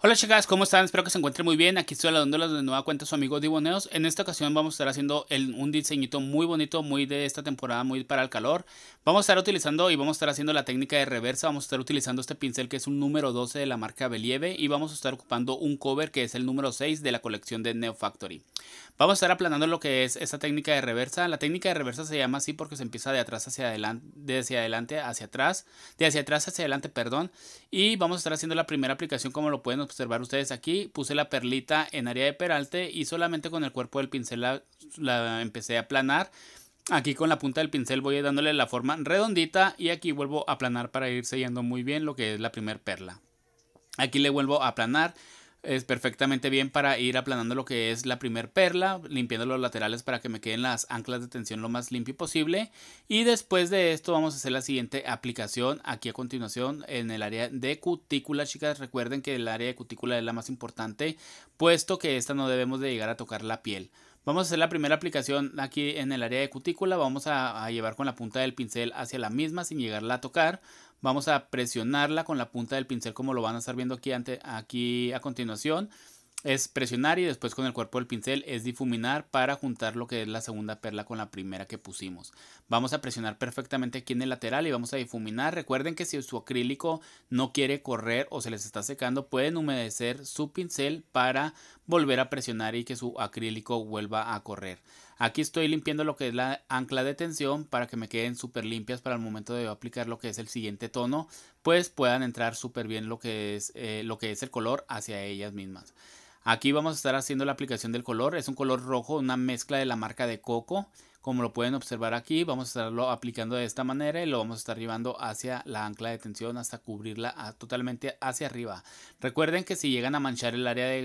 Hola chicas, ¿cómo están? Espero que se encuentren muy bien. Aquí estoy hablando de nueva cuenta su amigo Diboneos. En esta ocasión vamos a estar haciendo un diseñito muy bonito, muy de esta temporada, muy para el calor. Vamos a estar utilizando y vamos a estar haciendo la técnica de reversa. Vamos a estar utilizando este pincel que es un número 12 de la marca Believe y vamos a estar ocupando un cover que es el número 6 de la colección de Neo Factory. Vamos a estar aplanando lo que es esta técnica de reversa. La técnica de reversa se llama así porque se empieza de atrás hacia adelante, de hacia adelante hacia atrás, de hacia atrás hacia adelante, perdón. Y vamos a estar haciendo la primera aplicación como lo pueden observar ustedes aquí, puse la perlita en área de peralte y solamente con el cuerpo del pincel la, empecé a aplanar. Aquí con la punta del pincel voy dándole la forma redondita y aquí vuelvo a aplanar para ir sellando muy bien lo que es la primer perla. Aquí le vuelvo a aplanar es perfectamente bien para ir aplanando lo que es la primer perla, limpiando los laterales para que me queden las anclas de tensión lo más limpio posible. Y después de esto vamos a hacer la siguiente aplicación aquí a continuación en el área de cutícula, chicas. Recuerden que el área de cutícula es la más importante, puesto que esta no debemos de llegar a tocar la piel. Vamos a hacer la primera aplicación aquí en el área de cutícula. Vamos a, llevar con la punta del pincel hacia la misma sin llegarla a tocar. Vamos a presionarla con la punta del pincel como lo van a estar viendo aquí, aquí a continuación es presionar y después con el cuerpo del pincel es difuminar para juntar lo que es la segunda perla con la primera que pusimos. Vamos a presionar perfectamente aquí en el lateral y vamos a difuminar. Recuerden que si su acrílico no quiere correr o se les está secando, pueden humedecer su pincel para volver a presionar y que su acrílico vuelva a correr. Aquí estoy limpiando lo que es la ancla de tensión para que me queden súper limpias para el momento de aplicar lo que es el siguiente tono, pues puedan entrar súper bien lo que, es, eh, lo que es el color hacia ellas mismas. Aquí vamos a estar haciendo la aplicación del color, es un color rojo, una mezcla de la marca de Coco. Como lo pueden observar aquí, vamos a estarlo aplicando de esta manera y lo vamos a estar llevando hacia la ancla de tensión hasta cubrirla ah, totalmente hacia arriba. Recuerden que si llegan a manchar el área, de,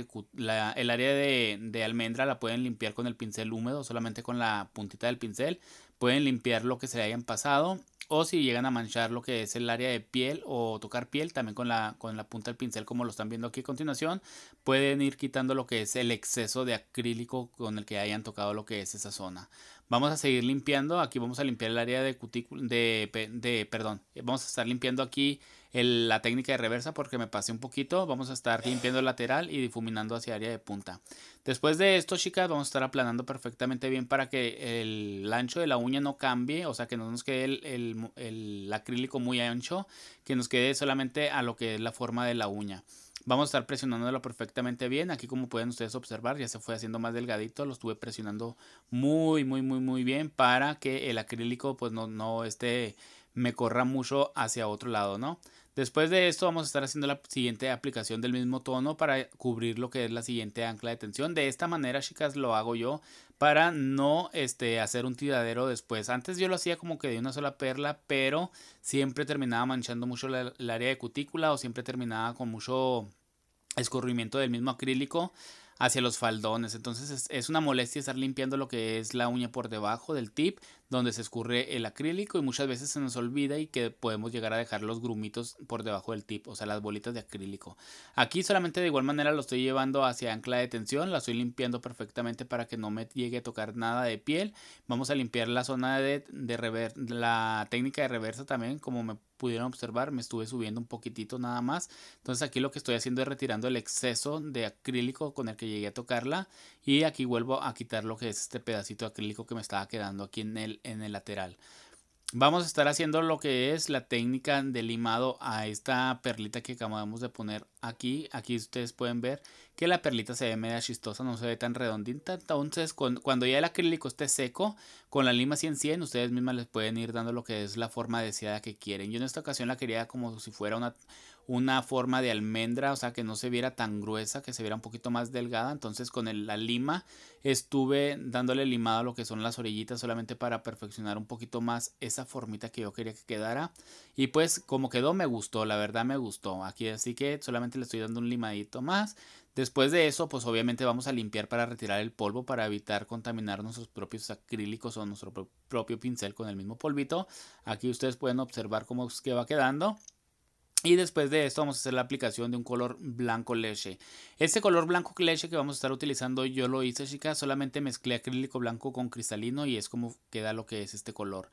el área de, almendra la pueden limpiar con el pincel húmedo, solamente con la puntita del pincel. Pueden limpiar lo que se hayan pasado o si llegan a manchar lo que es el área de piel o tocar piel también con la, con la punta del pincel como lo están viendo aquí a continuación pueden ir quitando lo que es el exceso de acrílico con el que hayan tocado lo que es esa zona Vamos a seguir limpiando. Aquí vamos a limpiar el área de cutícula. De, perdón. Vamos a estar limpiando aquí la técnica de reversa porque me pasé un poquito. Vamos a estar limpiando el lateral y difuminando hacia área de punta. Después de esto, chicas, vamos a estar aplanando perfectamente bien para que el ancho de la uña no cambie. O sea, que no nos quede el acrílico muy ancho. Que nos quede solamente a lo que es la forma de la uña. Vamos a estar presionándolo perfectamente bien. Aquí como pueden ustedes observar ya se fue haciendo más delgadito. Lo estuve presionando muy, muy, muy, muy bien para que el acrílico pues no, no esté, me corra mucho hacia otro lado, ¿no? Después de esto vamos a estar haciendo la siguiente aplicación del mismo tono para cubrir lo que es la siguiente ancla de tensión. De esta manera, chicas, lo hago yo para no este, hacer un tiradero después. Antes yo lo hacía como que de una sola perla, pero siempre terminaba manchando mucho el área de cutícula o siempre terminaba con mucho escurrimiento del mismo acrílico hacia los faldones. Entonces es, una molestia estar limpiando lo que es la uña por debajo del tip donde se escurre el acrílico y muchas veces se nos olvida y que podemos llegar a dejar los grumitos por debajo del tip, o sea, las bolitas de acrílico. Aquí solamente de igual manera lo estoy llevando hacia ancla de tensión, la estoy limpiando perfectamente para que no me llegue a tocar nada de piel. Vamos a limpiar la zona de, de la técnica de reversa también, como me pudieron observar, me estuve subiendo un poquitito nada más. Entonces aquí lo que estoy haciendo es retirando el exceso de acrílico con el que llegué a tocarla y aquí vuelvo a quitar lo que es este pedacito acrílico que me estaba quedando aquí en el, en el lateral vamos a estar haciendo lo que es la técnica de limado a esta perlita que acabamos de poner aquí aquí ustedes pueden ver que la perlita se ve media chistosa, no se ve tan redondita. Entonces, cuando ya el acrílico esté seco, con la lima 100-100, ustedes mismas les pueden ir dando lo que es la forma deseada que quieren. Yo en esta ocasión la quería como si fuera una, una forma de almendra, o sea, que no se viera tan gruesa, que se viera un poquito más delgada. Entonces, con la lima estuve dándole limado lo que son las orillitas solamente para perfeccionar un poquito más esa formita que yo quería que quedara. Y pues, como quedó, me gustó, la verdad me gustó. Aquí así que solamente le estoy dando un limadito más. Después de eso, pues obviamente vamos a limpiar para retirar el polvo para evitar contaminar nuestros propios acrílicos o nuestro propio pincel con el mismo polvito. Aquí ustedes pueden observar cómo es que va quedando. Y después de esto vamos a hacer la aplicación de un color blanco leche. Este color blanco leche que vamos a estar utilizando, yo lo hice chicas, solamente mezclé acrílico blanco con cristalino y es como queda lo que es este color.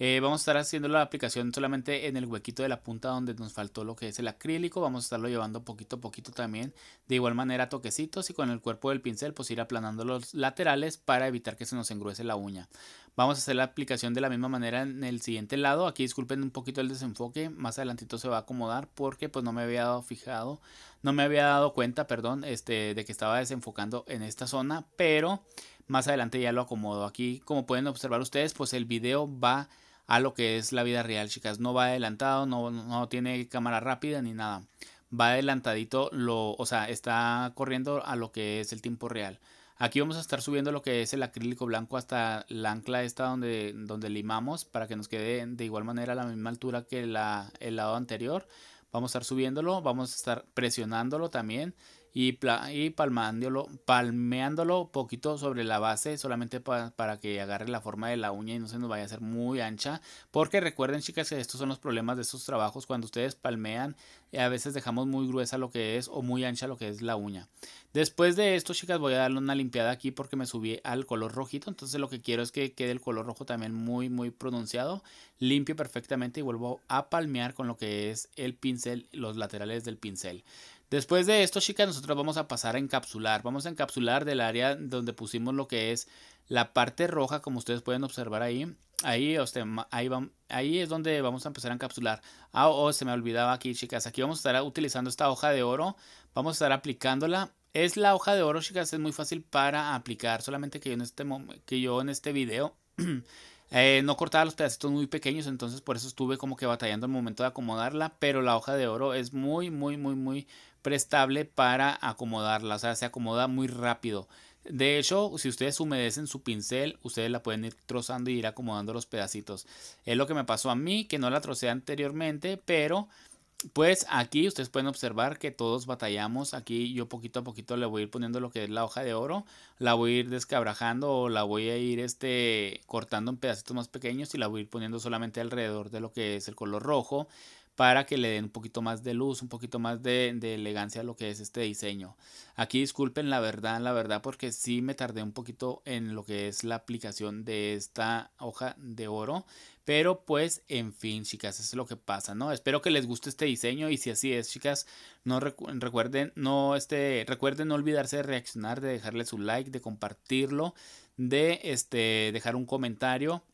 Eh, vamos a estar haciendo la aplicación solamente en el huequito de la punta donde nos faltó lo que es el acrílico. Vamos a estarlo llevando poquito a poquito también. De igual manera toquecitos y con el cuerpo del pincel pues ir aplanando los laterales para evitar que se nos engruese la uña. Vamos a hacer la aplicación de la misma manera en el siguiente lado. Aquí disculpen un poquito el desenfoque. Más adelantito se va a acomodar porque pues no me había dado fijado. No me había dado cuenta, perdón, este, de que estaba desenfocando en esta zona. Pero más adelante ya lo acomodo. Aquí como pueden observar ustedes pues el video va a lo que es la vida real, chicas. No va adelantado, no, tiene cámara rápida ni nada. Va adelantadito, lo, o sea, está corriendo a lo que es el tiempo real. Aquí vamos a estar subiendo lo que es el acrílico blanco hasta la ancla esta donde, donde limamos para que nos quede de igual manera a la misma altura que la, el lado anterior. Vamos a estar subiéndolo, vamos a estar presionándolo también y, y palmeándolo, un poquito sobre la base solamente para que agarre la forma de la uña y no se nos vaya a hacer muy ancha porque recuerden chicas que estos son los problemas de estos trabajos cuando ustedes palmean eh, a veces dejamos muy gruesa lo que es o muy ancha lo que es la uña después de esto chicas voy a darle una limpiada aquí porque me subí al color rojito entonces lo que quiero es que quede el color rojo también muy muy pronunciado limpio perfectamente y vuelvo a palmear con lo que es el pincel los laterales del pincel Después de esto, chicas, nosotros vamos a pasar a encapsular. Vamos a encapsular del área donde pusimos lo que es la parte roja, como ustedes pueden observar ahí. Ahí, ahí, es donde vamos a empezar a encapsular. Ah, oh, se me olvidaba aquí, chicas. Aquí vamos a estar utilizando esta hoja de oro. Vamos a estar aplicándola. Es la hoja de oro, chicas, es muy fácil para aplicar. Solamente que yo en este, que yo en este video... Eh, no cortaba los pedacitos muy pequeños, entonces por eso estuve como que batallando al momento de acomodarla, pero la hoja de oro es muy, muy, muy, muy prestable para acomodarla, o sea, se acomoda muy rápido. De hecho, si ustedes humedecen su pincel, ustedes la pueden ir trozando y ir acomodando los pedacitos. Es lo que me pasó a mí, que no la trocé anteriormente, pero pues aquí ustedes pueden observar que todos batallamos. Aquí yo poquito a poquito le voy a ir poniendo lo que es la hoja de oro. La voy a ir descabrajando o la voy a ir este, cortando en pedacitos más pequeños y la voy a ir poniendo solamente alrededor de lo que es el color rojo para que le den un poquito más de luz, un poquito más de, elegancia a lo que es este diseño. Aquí disculpen la verdad, la verdad porque sí me tardé un poquito en lo que es la aplicación de esta hoja de oro, pero pues en fin chicas, es lo que pasa, ¿no? Espero que les guste este diseño y si así es chicas, no recuerden, no este, recuerden no olvidarse de reaccionar, de dejarle su like, de compartirlo, de este, dejar un comentario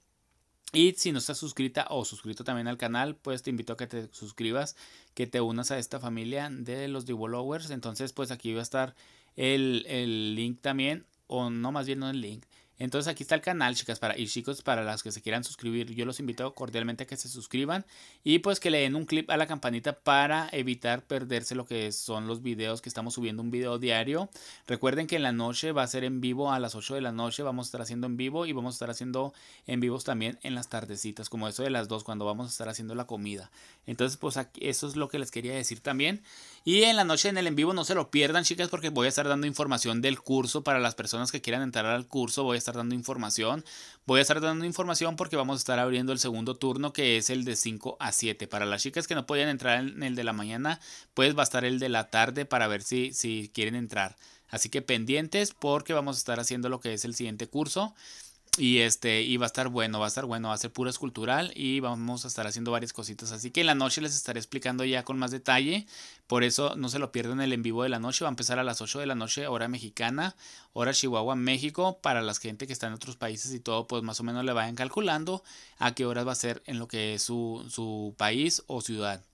y si no estás suscrita o suscrito también al canal, pues te invito a que te suscribas, que te unas a esta familia de los Devolvers, Entonces, pues aquí va a estar el, el link también, o no, más bien no el link, entonces aquí está el canal, chicas para, y chicos, para las que se quieran suscribir. Yo los invito cordialmente a que se suscriban y pues que le den un clip a la campanita para evitar perderse lo que son los videos que estamos subiendo un video diario. Recuerden que en la noche va a ser en vivo a las 8 de la noche. Vamos a estar haciendo en vivo y vamos a estar haciendo en vivos también en las tardecitas, como eso de las 2 cuando vamos a estar haciendo la comida. Entonces pues eso es lo que les quería decir también. Y en la noche en el en vivo no se lo pierdan, chicas, porque voy a estar dando información del curso para las personas que quieran entrar al curso. Voy a estar dando información. Voy a estar dando información porque vamos a estar abriendo el segundo turno que es el de 5 a 7. Para las chicas que no podían entrar en el de la mañana, pues va a estar el de la tarde para ver si, si quieren entrar. Así que pendientes porque vamos a estar haciendo lo que es el siguiente curso. Y este, y va a estar bueno, va a estar bueno, va a ser pura escultural y vamos a estar haciendo varias cositas. Así que en la noche les estaré explicando ya con más detalle. Por eso no se lo pierdan el en vivo de la noche. Va a empezar a las 8 de la noche, hora mexicana, hora Chihuahua, México. Para las gente que está en otros países y todo, pues más o menos le vayan calculando a qué horas va a ser en lo que es su, su país o ciudad.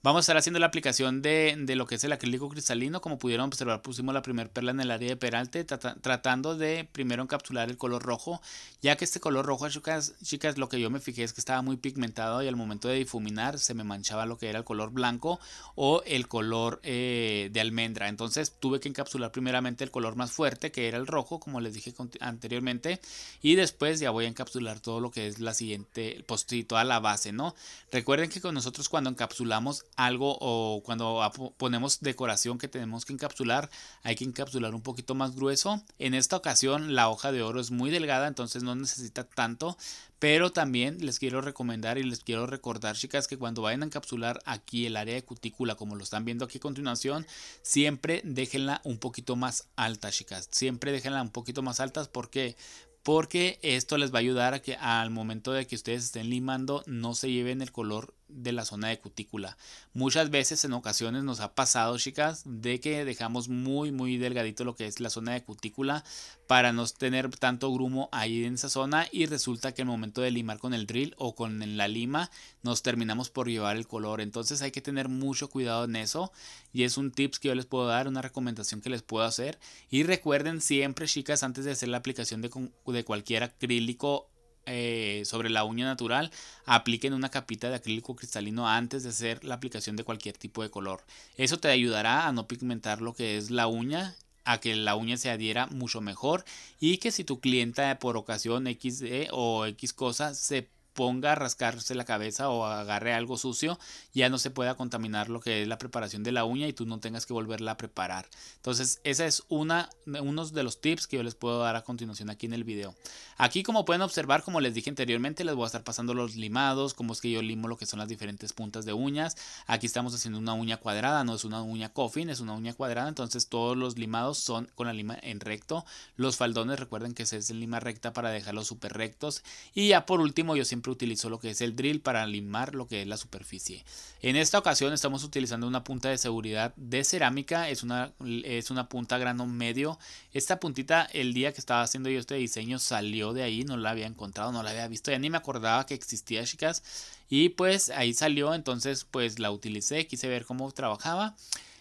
Vamos a estar haciendo la aplicación de, lo que es el acrílico cristalino. Como pudieron observar, pusimos la primera perla en el área de peralte, tratando de primero encapsular el color rojo, ya que este color rojo, chicas, lo que yo me fijé es que estaba muy pigmentado y al momento de difuminar se me manchaba lo que era el color blanco o el color eh, de almendra. Entonces tuve que encapsular primeramente el color más fuerte, que era el rojo, como les dije anteriormente, y después ya voy a encapsular todo lo que es la siguiente, el postito toda la base, ¿no? Recuerden que con nosotros cuando encapsulamos algo o cuando ponemos decoración que tenemos que encapsular, hay que encapsular un poquito más grueso. En esta ocasión la hoja de oro es muy delgada, entonces no necesita tanto, pero también les quiero recomendar y les quiero recordar, chicas, que cuando vayan a encapsular aquí el área de cutícula, como lo están viendo aquí a continuación, siempre déjenla un poquito más alta, chicas. Siempre déjenla un poquito más altas porque porque esto les va a ayudar a que al momento de que ustedes estén limando no se lleven el color de la zona de cutícula. Muchas veces en ocasiones nos ha pasado, chicas, de que dejamos muy, muy delgadito lo que es la zona de cutícula para no tener tanto grumo ahí en esa zona y resulta que el momento de limar con el drill o con la lima nos terminamos por llevar el color. Entonces hay que tener mucho cuidado en eso y es un tips que yo les puedo dar, una recomendación que les puedo hacer. Y recuerden siempre, chicas, antes de hacer la aplicación de, de cualquier acrílico eh, sobre la uña natural, apliquen una capita de acrílico cristalino antes de hacer la aplicación de cualquier tipo de color. Eso te ayudará a no pigmentar lo que es la uña a que la uña se adhiera mucho mejor y que si tu clienta por ocasión XD e o X cosa se ponga a rascarse la cabeza o agarre algo sucio, ya no se pueda contaminar lo que es la preparación de la uña y tú no tengas que volverla a preparar. Entonces, ese es una, uno de los tips que yo les puedo dar a continuación aquí en el video. Aquí, como pueden observar, como les dije anteriormente, les voy a estar pasando los limados, como es que yo limo lo que son las diferentes puntas de uñas. Aquí estamos haciendo una uña cuadrada, no es una uña coffin, es una uña cuadrada, entonces todos los limados son con la lima en recto. Los faldones, recuerden que se es en lima recta para dejarlos súper rectos. Y ya por último, yo siempre Utilizó lo que es el drill para limar lo que es la superficie. En esta ocasión estamos utilizando una punta de seguridad de cerámica, es una, es una punta grano medio. Esta puntita el día que estaba haciendo yo este diseño salió de ahí, no la había encontrado, no la había visto, ya ni me acordaba que existía chicas. Y pues ahí salió, entonces pues la utilicé, quise ver cómo trabajaba.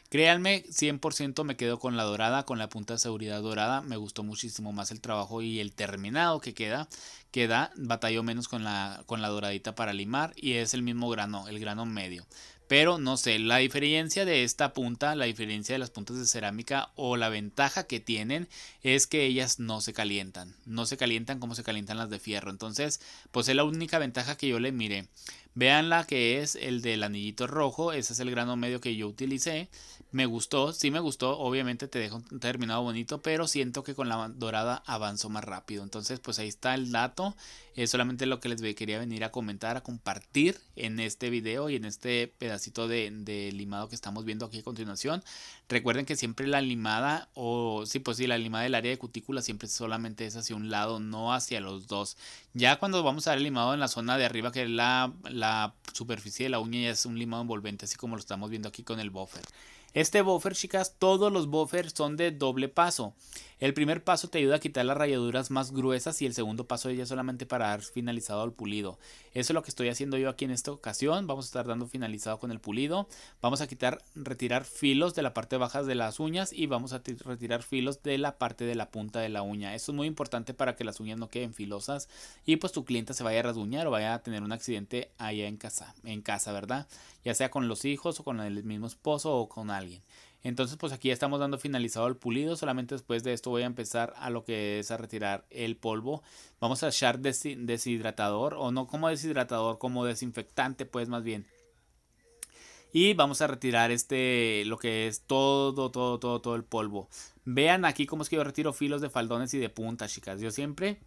Créanme, 100% me quedo con la dorada, con la punta de seguridad dorada. Me gustó muchísimo más el trabajo y el terminado que queda. Queda, batalló menos con la, con la doradita para limar y es el mismo grano, el grano medio. Pero no sé, la diferencia de esta punta, la diferencia de las puntas de cerámica o la ventaja que tienen es que ellas no se calientan. No se calientan como se calientan las de fierro. Entonces, pues es la única ventaja que yo le mire. Vean la que es el del anillito rojo. Ese es el grano medio que yo utilicé. Me gustó, sí me gustó. Obviamente te dejo un terminado bonito, pero siento que con la dorada avanzo más rápido. Entonces, pues ahí está el dato. Es solamente lo que les quería venir a comentar, a compartir en este video y en este pedazo de, limado que estamos viendo aquí a continuación. Recuerden que siempre la limada o sí, pues sí, la limada del área de cutícula siempre solamente es hacia un lado, no hacia los dos. Ya cuando vamos a dar el limado en la zona de arriba, que es la, la superficie de la uña, es un limado envolvente, así como lo estamos viendo aquí con el buffer. Este buffer, chicas, todos los buffers son de doble paso. El primer paso te ayuda a quitar las rayaduras más gruesas y el segundo paso ya solamente para dar finalizado al pulido. Eso es lo que estoy haciendo yo aquí en esta ocasión. Vamos a estar dando finalizado con el pulido. Vamos a quitar, retirar filos de la parte baja de las uñas y vamos a retirar filos de la parte de la punta de la uña. Esto es muy importante para que las uñas no queden filosas y pues tu cliente se vaya a rasguñar o vaya a tener un accidente allá en casa, en casa, ¿verdad? ya sea con los hijos o con el mismo esposo o con alguien. Entonces, pues aquí ya estamos dando finalizado el pulido. Solamente después de esto voy a empezar a lo que es a retirar el polvo. Vamos a echar deshidratador o no como deshidratador, como desinfectante, pues más bien. Y vamos a retirar este, lo que es todo, todo, todo, todo el polvo. Vean aquí cómo es que yo retiro filos de faldones y de puntas chicas. Yo siempre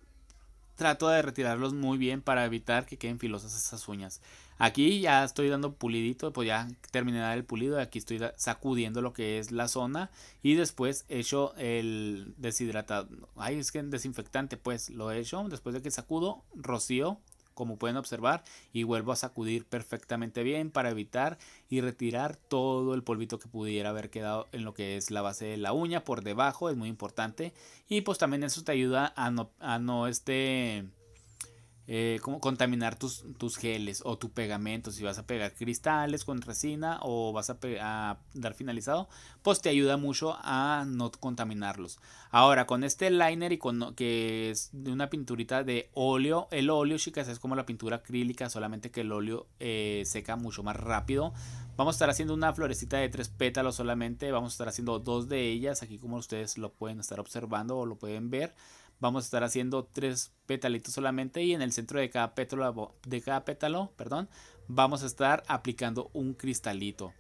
trato de retirarlos muy bien para evitar que queden filosas esas uñas. Aquí ya estoy dando pulidito, pues ya terminé de dar el pulido, aquí estoy sacudiendo lo que es la zona y después hecho el deshidratado, ay es que desinfectante pues lo he hecho, después de que sacudo, rocío como pueden observar y vuelvo a sacudir perfectamente bien para evitar y retirar todo el polvito que pudiera haber quedado en lo que es la base de la uña por debajo es muy importante y pues también eso te ayuda a no, a no este eh, como contaminar tus, tus geles o tu pegamento. Si vas a pegar cristales con resina o vas a, dar finalizado, pues te ayuda mucho a no contaminarlos. Ahora, con este liner y con que es de una pinturita de óleo, el óleo, chicas, es como la pintura acrílica, solamente que el óleo eh, seca mucho más rápido. Vamos a estar haciendo una florecita de tres pétalos solamente. Vamos a estar haciendo dos de ellas, aquí como ustedes lo pueden estar observando o lo pueden ver vamos a estar haciendo tres petalitos solamente y en el centro de cada pétalo, de cada pétalo perdón, vamos a estar aplicando un cristalito.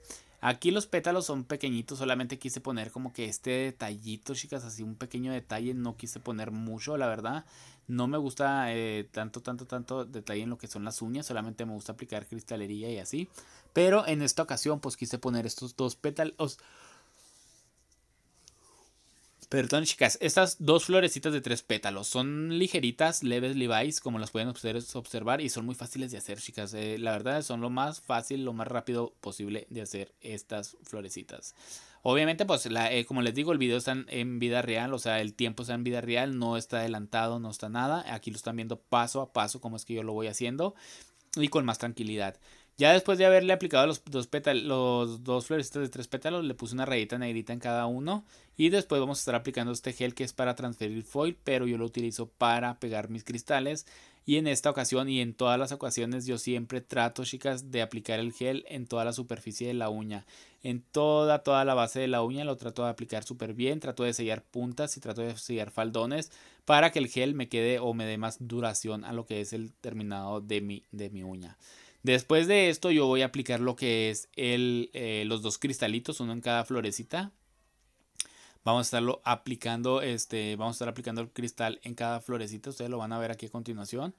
Aquí los pétalos son pequeñitos, solamente quise poner como que este detallito, chicas, así un pequeño detalle, no quise poner mucho, la verdad. No me gusta eh, tanto, tanto, tanto detalle en lo que son las uñas, solamente me gusta aplicar cristalería y así. Pero en esta ocasión pues quise poner estos dos pétalos, Perdón, chicas, estas dos florecitas de tres pétalos son ligeritas, leves Levi's, como las pueden ustedes observar, y son muy fáciles de hacer, chicas. Eh, la verdad, son lo más fácil, lo más rápido posible de hacer estas florecitas. Obviamente, pues, eh, como les digo, el video está en, en, vida real, o sea, el tiempo está en vida real, no está adelantado, no está nada. Aquí lo están viendo paso a paso, como es que yo lo voy haciendo, y con más tranquilidad. Ya después de haberle aplicado los dos, pétalos, dos de tres pétalos, le puse una rayita negrita en cada uno. Y después vamos a estar aplicando este gel que es para transferir foil, pero yo lo utilizo para pegar mis cristales. Y en esta ocasión y en todas las ocasiones yo siempre trato, chicas, de aplicar el gel en toda la superficie de la uña. En toda, toda la base de la uña lo trato de aplicar súper bien. Trato de sellar puntas y trato de sellar faldones para que el gel me quede o me dé más duración a lo que es el terminado de mi, de mi uña. Después de esto yo voy a aplicar lo que es el, eh, los dos cristalitos, uno en cada florecita. Vamos a estarlo aplicando, este, vamos a estar aplicando el cristal en cada florecita, ustedes lo van a ver aquí a continuación.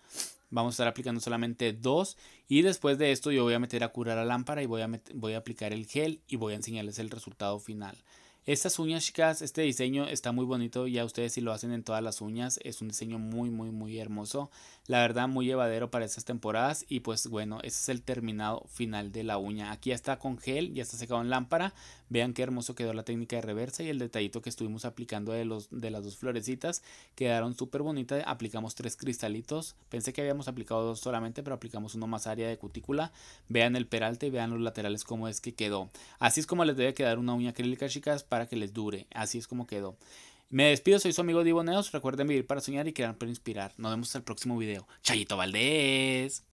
Vamos a estar aplicando solamente dos y después de esto yo voy a meter a curar la lámpara y voy a, voy a aplicar el gel y voy a enseñarles el resultado final. Estas uñas, chicas, este diseño está muy bonito. Ya ustedes si lo hacen en todas las uñas, es un diseño muy, muy, muy hermoso. La verdad, muy llevadero para estas temporadas. Y pues bueno, ese es el terminado final de la uña. Aquí ya está con gel, ya está secado en lámpara. Vean qué hermoso quedó la técnica de reversa y el detallito que estuvimos aplicando de, los, de las dos florecitas. Quedaron súper bonitas. Aplicamos tres cristalitos. Pensé que habíamos aplicado dos solamente, pero aplicamos uno más área de cutícula. Vean el peralte vean los laterales cómo es que quedó. Así es como les debe quedar una uña acrílica, chicas para que les dure. Así es como quedó. Me despido, soy su amigo Diboneos. Recuerden vivir para soñar y crear para inspirar. Nos vemos en el próximo video. Chayito Valdés.